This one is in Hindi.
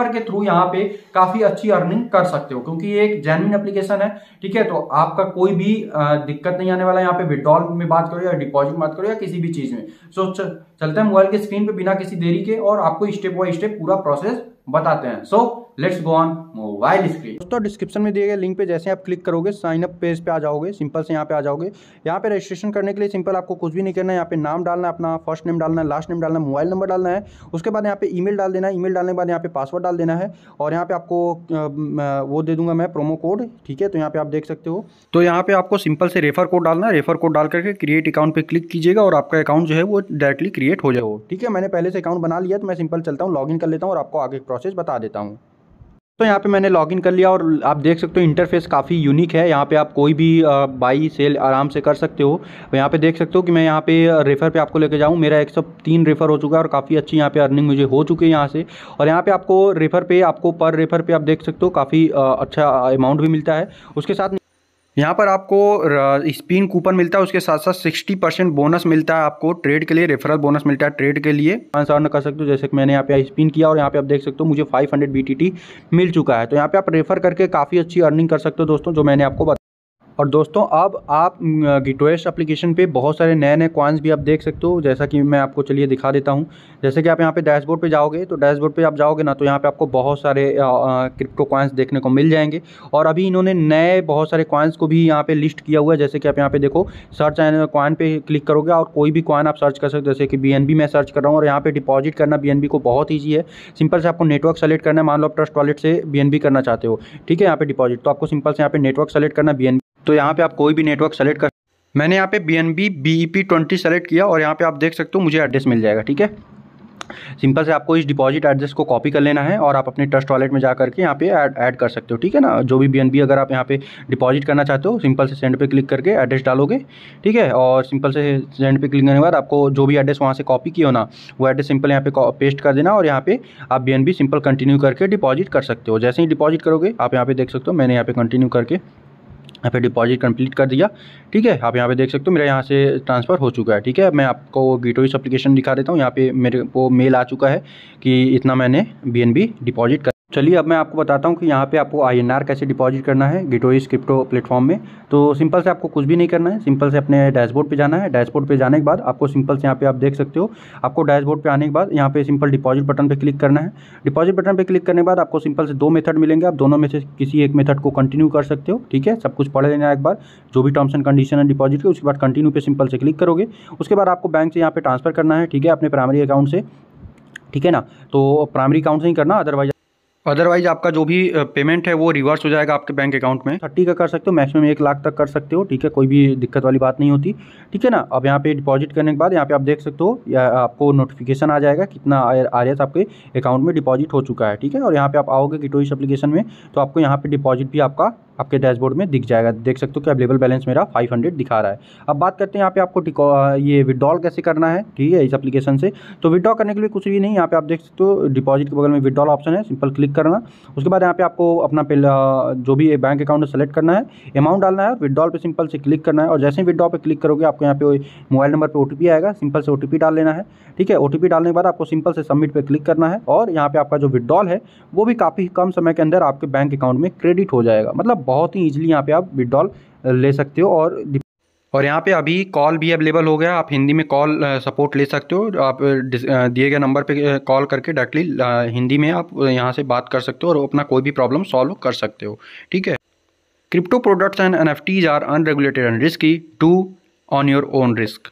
पर के थ्रू यहाँ पे काफी अच्छी अर्निंग कर सकते हो क्योंकि ये एक जेन्युन एप्लीकेशन है ठीक है तो आपका कोई भी दिक्कत नहीं आने वाला यहाँ पे विड्रॉल में बात करो या डिपॉजिट बात करो या किसी भी चीज में सो चलते हैं मोबाइल के स्क्रीन पे बिना किसी देरी के और आपको स्टेप बाय स्टेप पूरा प्रोसेस बताते हैं so let's go on mobile screen दोस्तों डिस्क्रिप्शन में दिए गए लिंक पे जैसे आप क्लिक करोगे साइन अप पेज पे आ जाओगे सिंपल से यहाँ पे आ जाओगे यहाँ पे रजिस्ट्रेशन करने के लिए सिंपल आपको कुछ भी नहीं करना है यहाँ पे नाम डालना है अपना फर्स्ट नेम डालना है लास्ट नेम डालना मोबाइल नंबर डालना है उसके बाद यहाँ पे ई डाल देना है मेल डालने के बाद यहाँ पे पासवर्ड डाल देना है और यहाँ पे आपको वो दे दूंगा मैं प्रोमो कोड ठीक है तो यहाँ पे आप देख सकते हो तो यहाँ पे आपको सिंपल से रेफर कोड डालना है रेफर कोड डाल करके क्रिएट अकाउंट पे क्लिक कीजिएगा और आपका अकाउंट जो है वो डायरेक्टली क्रिएट हो जाएगा ठीक है मैंने पहले से अकाउंट बना लिया तो मैं सिंपल चलता हूँ लॉग कर लेता हूँ और आपको आगे प्रोसेस प्रोसेस बता देता हूँ तो यहाँ पे मैंने लॉगिन कर लिया और आप देख सकते हो इंटरफेस काफ़ी यूनिक है यहाँ पे आप कोई भी बाई सेल आराम से कर सकते हो यहाँ पे देख सकते हो कि मैं यहाँ पे रेफ़र पे आपको लेके जाऊँ मेरा एक सौ तीन रेफ़र हो चुका है और काफ़ी अच्छी यहाँ पे अर्निंग मुझे हो चुकी है यहाँ से और यहाँ पे आपको रेफ़र पे आपको पर रेफ़र पर आप देख सकते हो काफ़ी अच्छा अमाउंट भी मिलता है उसके साथ यहाँ पर आपको स्पिन कूपन मिलता है उसके साथ साथ सिक्सटी परसेंट बोनस मिलता है आपको ट्रेड के लिए रेफरल बोनस मिलता है ट्रेड के लिए आंसर कर सकते हो जैसे कि मैंने यहाँ पे स्पिन किया और यहाँ पे आप देख सकते हो मुझे फाइव हंड्रेड मिल चुका है तो यहाँ पे आप रेफर करके काफ़ी अच्छी अर्निंग कर सकते हो दोस्तों जो मैंने आपको और दोस्तों अब आप गिटोएस एप्लीकेशन पे बहुत सारे नए नए कॉइन्स भी आप देख सकते हो जैसा कि मैं आपको चलिए दिखा देता हूँ जैसे कि आप यहाँ पे डैशबोर्ड पे जाओगे तो डैशबोर्ड पे आप जाओगे ना तो यहाँ पे आपको बहुत सारे क्रिप्टो कॉइन्स देखने को मिल जाएंगे और अभी इन्होंने नए बहुत सारे कॉइन्स को भी यहाँ पर लिस्ट किया हुआ है जैसे कि आप यहाँ पे देखो सर्च एंड कॉइन पर क्लिक करोगे और कोई भी कॉइन आप सर्च कर सकते हो जैसे कि बी मैं सर्च कर रहा हूँ और यहाँ पर डिपॉजिट करना बी को बहुत ईजी है सिंपल से आपको नेटवर्क सेलेक्ट करना है मान लो आप ट्रस्ट वॉलेट से बी करना चाहते हो ठीक है यहाँ पर डिपॉजिट तो आपको सिंपल से यहाँ पर नेटवर्क सेलेक्ट करना बी तो यहाँ पे आप कोई भी नेटवर्क सेलेक्ट कर मैंने यहाँ पे B N B B E P twenty select किया और यहाँ पे आप देख सकते हो मुझे एड्रेस मिल जाएगा ठीक है सिंपल से आपको इस डिपॉजिट एड्रेस को कॉपी कर लेना है और आप अपने ट्रस्ट वॉलेट में जा करके यहाँ पे ऐड ऐड कर सकते हो ठीक है ना जो भी बी अगर आप यहाँ पे डिपॉजिट करना चाहते हो सिंपल से सेंड पे क्लिक करके एड्रेस डालोगे ठीक है और सिंपल से सेंड पे क्लिक करने के बाद आपको जो भी एड्रेस वहाँ से कॉपी किया होना ना वो एड्रेस सिंपल यहाँ पे पेस्ट कर देना और यहाँ पे आप बी सिंपल कंटिन्यू करके डिपॉजिट कर सकते हो जैसे ही डिपॉजिट करोगे आप यहाँ पे देख सकते हो मैंने यहाँ पे कंटिन्यू करके यहाँ पे डिपॉजिट कंप्लीट कर दिया ठीक है आप यहाँ पे देख सकते हो मेरा यहाँ से ट्रांसफ़र हो चुका है ठीक है मैं आपको गिटोइस एप्लीकेशन e दिखा देता हूँ यहाँ पे मेरे को मेल आ चुका है कि इतना मैंने बी डिपॉजिट कर चलिए अब मैं आपको बताता हूँ कि यहाँ पे आपको आई कैसे डिपॉजिट करना है गिटोइस क्रिप्टो प्लेटफॉर्म में तो सिंपल से आपको कुछ भी नहीं करना है सिंपल से अपने डैशबोर्ड पे जाना है डैशबोर्ड पे जाने के बाद आपको सिंपल से यहाँ पे आप देख सकते हो आपको डैशबोर्ड पे आने के बाद यहाँ पे सिंपल डिपॉजिट बटन पर क्लिक करना है डिपॉजिट बटन पे क्लिक करने के बाद आपको सिंपल से दो मेथड मिलेंगे आप दोनों में से किसी एक मेथड को कंटिन्यू कर सकते हो ठीक है सब कुछ पढ़ लेना एक बार जो भी टर्म्स एंड कंडीशन है डिपॉजिट के उसके बाद कंटिन्यू पे सिंपल से क्लिक करोगे उसके बाद आपको बैंक से यहाँ पे ट्रांसफर करना है ठीक है अपने प्राइमरी अकाउंट से ठीक है ना तो प्राइमरी अकाउंट से ही करना अदरवाइज अदरवाइज आपका जो भी पेमेंट है वो रिवर्स हो जाएगा आपके बैंक अकाउंट में थर्टी का कर सकते हो मैक्सिमम एक लाख तक कर सकते हो ठीक है कोई भी दिक्कत वाली बात नहीं होती ठीक है ना अब यहाँ पे डिपॉजिट करने के बाद यहाँ पे आप देख सकते हो या आपको नोटिफिकेशन आ जाएगा कितना आर एस आपके अकाउंट में डिपॉजिट हो चुका है ठीक है और यहाँ पर आप आओगे किटो इस अपलीकेशन में तो आपको यहाँ पर डिपॉजिट भी आपका आपके डैशबोर्ड में दिख जाएगा देख सकते हो कि अवेलेबल बैलेंस मेरा 500 दिखा रहा है अब बात करते हैं यहाँ पे आपको ये विड्रॉल कैसे करना है ठीक है इस एप्लीकेशन से तो विड्रॉ करने के लिए कुछ भी नहीं यहाँ पे आप देख सकते हो डिपॉजिट के बगल में विड्रॉल ऑप्शन है सिंपल क्लिक करना उसके बाद यहाँ पे आपको अपना जो भी बैंक अकाउंट सेलेक्ट करना है अमाउंट डालना है विदड्रॉल पे सिंपल से क्लिक करना है और जैसे ही विदड्रॉ पे क्लिक करोगे आपको यहाँ पे मोबाइल नंबर पे ओ आएगा सिंपल से ओ डाल लेना है ठीक है ओ डालने के बाद आपको सिंपल से सबमिट पर क्लिक करना है और यहाँ पर आपका जो विदड्रॉल है वो भी काफ़ी कम समय के अंदर आपके बैंक अकाउंट में क्रेडिट हो जाएगा मतलब बहुत ही ईजिली यहाँ पर आप विदड्रॉल ले सकते हो और और यहाँ पे अभी कॉल भी अवेलेबल हो गया आप हिंदी में कॉल सपोर्ट ले सकते हो आप दिए गए नंबर पे कॉल करके डायरेक्टली हिंदी में आप यहाँ से बात कर सकते हो और अपना कोई भी प्रॉब्लम सॉल्व कर सकते हो ठीक है crypto products and N F Ts are unregulated and risky to on your own risk